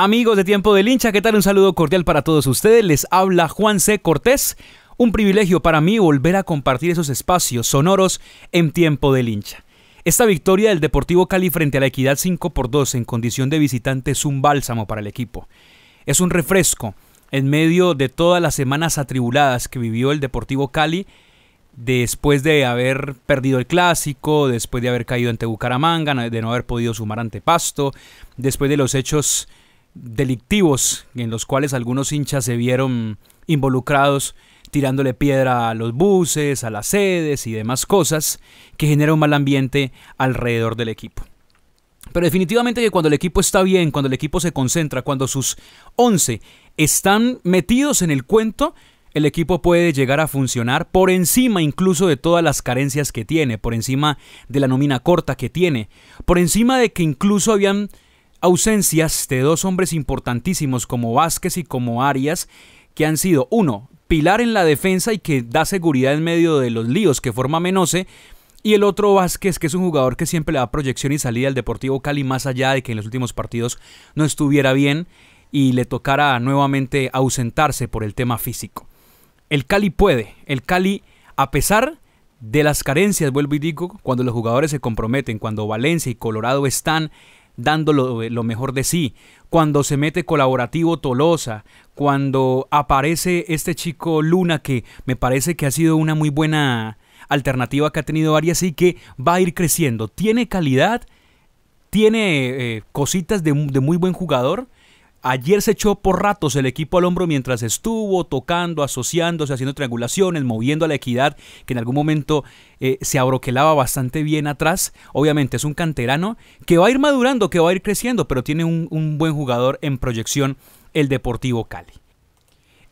Amigos de Tiempo del Hincha, ¿qué tal? Un saludo cordial para todos ustedes. Les habla Juan C. Cortés. Un privilegio para mí volver a compartir esos espacios sonoros en Tiempo del Hincha. Esta victoria del Deportivo Cali frente a la Equidad 5 por 2 en condición de visitante es un bálsamo para el equipo. Es un refresco en medio de todas las semanas atribuladas que vivió el Deportivo Cali después de haber perdido el clásico, después de haber caído ante Bucaramanga, de no haber podido sumar ante Pasto, después de los hechos delictivos en los cuales algunos hinchas se vieron involucrados tirándole piedra a los buses, a las sedes y demás cosas que genera un mal ambiente alrededor del equipo. Pero definitivamente que cuando el equipo está bien, cuando el equipo se concentra, cuando sus 11 están metidos en el cuento, el equipo puede llegar a funcionar por encima incluso de todas las carencias que tiene, por encima de la nómina corta que tiene, por encima de que incluso habían Ausencias de dos hombres importantísimos como Vázquez y como Arias, que han sido, uno, pilar en la defensa y que da seguridad en medio de los líos que forma Menose, y el otro Vázquez, que es un jugador que siempre le da proyección y salida al Deportivo Cali, más allá de que en los últimos partidos no estuviera bien y le tocara nuevamente ausentarse por el tema físico. El Cali puede, el Cali, a pesar de las carencias, vuelvo y digo, cuando los jugadores se comprometen, cuando Valencia y Colorado están dando lo, mejor de sí. Cuando se mete colaborativo Tolosa, cuando aparece este chico Luna, que me parece que ha sido una muy buena alternativa que ha tenido Arias y que va a ir creciendo. Tiene calidad, tiene eh, cositas de muy buen jugador Ayer se echó por ratos el equipo al hombro mientras estuvo tocando, asociándose, haciendo triangulaciones, moviendo a la equidad, que en algún momento eh, se abroquelaba bastante bien atrás. Obviamente es un canterano que va a ir madurando, que va a ir creciendo, pero tiene un, un buen jugador en proyección el Deportivo Cali.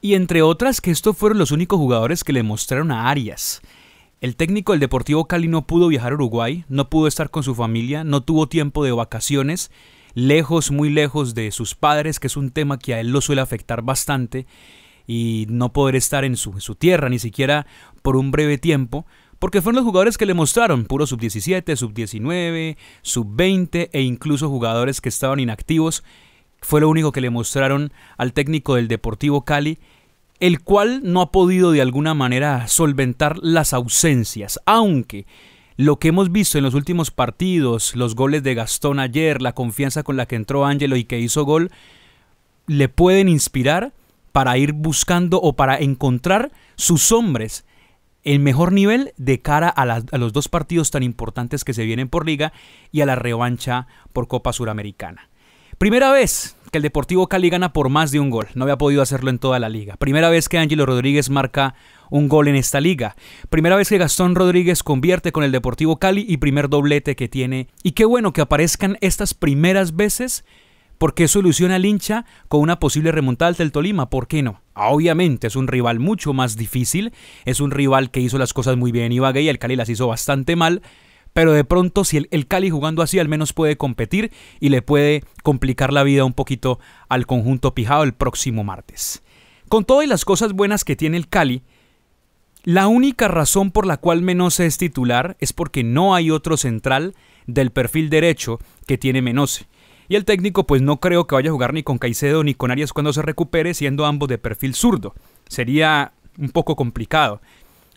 Y entre otras que estos fueron los únicos jugadores que le mostraron a Arias. El técnico del Deportivo Cali no pudo viajar a Uruguay, no pudo estar con su familia, no tuvo tiempo de vacaciones lejos, muy lejos de sus padres, que es un tema que a él lo suele afectar bastante, y no poder estar en su, tierra, ni siquiera por un breve tiempo, porque fueron los jugadores que le mostraron, puro sub-17, sub-19, sub-20 e incluso jugadores que estaban inactivos, fue lo único que le mostraron al técnico del Deportivo Cali, el cual no ha podido de alguna manera solventar las ausencias, aunque lo que hemos visto en los últimos partidos, los goles de Gastón ayer, la confianza con la que entró Ángelo y que hizo gol, le pueden inspirar para ir buscando o para encontrar sus hombres el mejor nivel de cara a, a los dos partidos tan importantes que se vienen por liga y a la revancha por Copa Suramericana. Primera vez que el Deportivo Cali gana por más de un gol. No había podido hacerlo en toda la liga. Primera vez que Ángelo Rodríguez marca un gol en esta liga. Primera vez que Gastón Rodríguez convierte con el Deportivo Cali y primer doblete que tiene. Y qué bueno que aparezcan estas primeras veces porque eso ilusiona al hincha con una posible remontada del Tolima, ¿por qué no? Ah, obviamente es un rival mucho más difícil, es un rival que hizo las cosas muy bien Ibagué y el Cali las hizo bastante mal, pero de pronto si el, Cali jugando así al menos puede competir y le puede complicar la vida un poquito al conjunto pijado el próximo martes. Con todas las cosas buenas que tiene el Cali, la única razón por la cual Menose es titular es porque no hay otro central del perfil derecho que tiene Menose. Y el técnico pues no creo que vaya a jugar ni con Caicedo ni con Arias cuando se recupere, siendo ambos de perfil zurdo. Sería un poco complicado.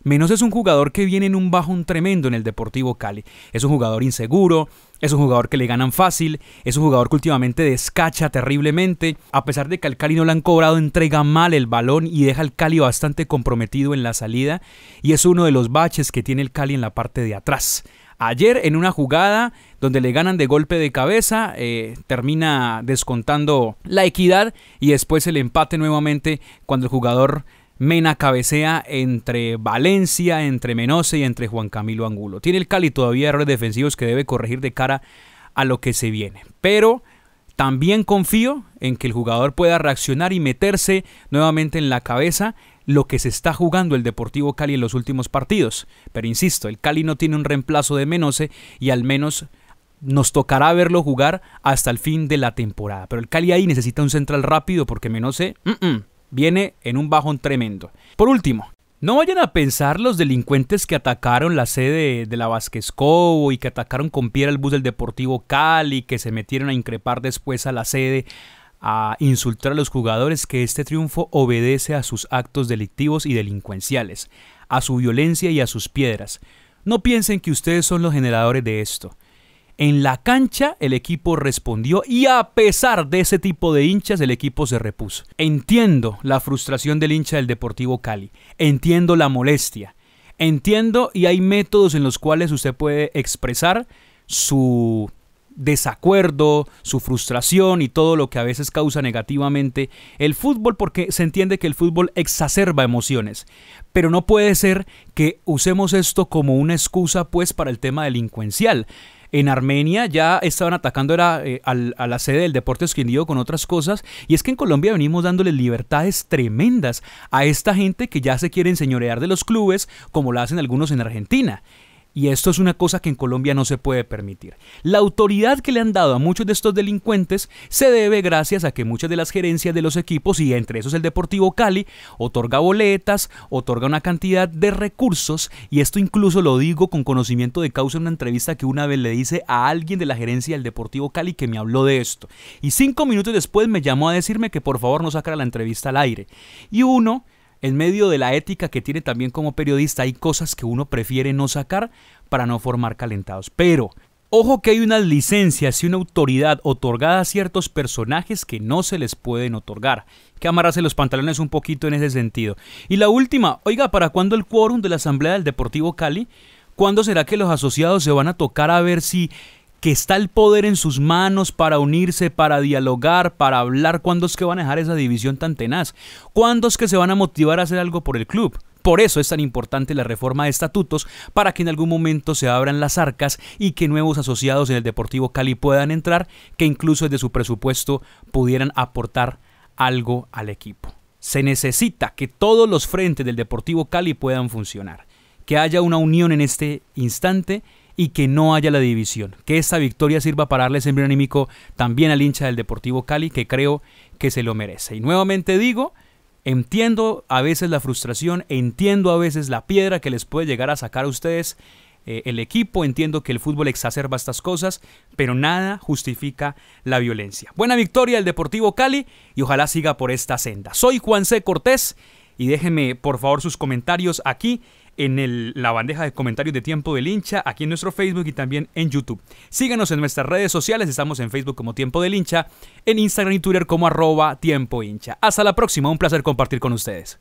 Menos es un jugador que viene en un bajón tremendo en el Deportivo Cali. Es un jugador inseguro, es un jugador que le ganan fácil, es un jugador que últimamente descacha terriblemente. A pesar de que al Cali no le han cobrado, entrega mal el balón y deja al Cali bastante comprometido en la salida. Y es uno de los baches que tiene el Cali en la parte de atrás. Ayer en una jugada donde le ganan de golpe de cabeza, eh, termina descontando la equidad y después el empate nuevamente cuando el jugador Mena cabecea entre Valencia, entre Menose y entre Juan Camilo Angulo. Tiene el Cali todavía errores defensivos que debe corregir de cara a lo que se viene. Pero también confío en que el jugador pueda reaccionar y meterse nuevamente en la cabeza lo que se está jugando el Deportivo Cali en los últimos partidos. Pero insisto, el Cali no tiene un reemplazo de Menose y al menos nos tocará verlo jugar hasta el fin de la temporada. Pero el Cali ahí necesita un central rápido porque Menose viene en un bajón tremendo. Por último, no vayan a pensar los delincuentes que atacaron la sede de la Vázquez y que atacaron con piedra el bus del Deportivo Cali, que se metieron a increpar después a la sede a insultar a los jugadores que este triunfo obedece a sus actos delictivos y delincuenciales, a su violencia y a sus piedras. No piensen que ustedes son los generadores de esto. En la cancha el equipo respondió y a pesar de ese tipo de hinchas el equipo se repuso. Entiendo la frustración del hincha del Deportivo Cali, entiendo la molestia, entiendo y hay métodos en los cuales usted puede expresar su desacuerdo, su frustración y todo lo que a veces causa negativamente el fútbol, porque se entiende que el fútbol exacerba emociones. Pero no puede ser que usemos esto como una excusa pues para el tema delincuencial en Armenia ya estaban atacando eh, a la sede del Deportes Quindío con otras cosas. Y es que en Colombia venimos dándole libertades tremendas a esta gente que ya se quiere enseñorear de los clubes, como lo hacen algunos en Argentina. Y esto es una cosa que en Colombia no se puede permitir. La autoridad que le han dado a muchos de estos delincuentes se debe gracias a que muchas de las gerencias de los equipos, y entre esos el Deportivo Cali, otorga boletas, otorga una cantidad de recursos, y esto incluso lo digo con conocimiento de causa en una entrevista que una vez le hice a alguien de la gerencia del Deportivo Cali que me habló de esto. Y cinco minutos después me llamó a decirme que por favor no sacara la entrevista al aire. Y uno en medio de la ética que tiene también como periodista, hay cosas que uno prefiere no sacar para no formar calentados. Pero, ojo que hay unas licencias y una autoridad otorgada a ciertos personajes que no se les pueden otorgar. Que amarrase los pantalones un poquito en ese sentido. Y la última, oiga, ¿para cuándo el quórum de la Asamblea del Deportivo Cali? ¿Cuándo será que los asociados se van a tocar a ver si que está el poder en sus manos para unirse, para dialogar, para hablar. ¿Cuándo es que van a dejar esa división tan tenaz? ¿Cuándo es que se van a motivar a hacer algo por el club? Por eso es tan importante la reforma de estatutos para que en algún momento se abran las arcas y que nuevos asociados en el Deportivo Cali puedan entrar, que incluso desde su presupuesto pudieran aportar algo al equipo. Se necesita que todos los frentes del Deportivo Cali puedan funcionar, que haya una unión en este instante y que no haya la división. Que esta victoria sirva para darle siempre anímico también al hincha del Deportivo Cali, que creo que se lo merece. Y nuevamente digo, entiendo a veces la frustración, entiendo a veces la piedra que les puede llegar a sacar a ustedes eh, el equipo, entiendo que el fútbol exacerba estas cosas, pero nada justifica la violencia. Buena victoria del Deportivo Cali y ojalá siga por esta senda. Soy Juan C. Cortés y déjenme por favor sus comentarios aquí en la bandeja de comentarios de Tiempo del Hincha, aquí en nuestro Facebook y también en YouTube. Síganos en nuestras redes sociales, estamos en Facebook como Tiempo del Hincha, en Instagram y Twitter como arroba Tiempo Hincha. Hasta la próxima, un placer compartir con ustedes.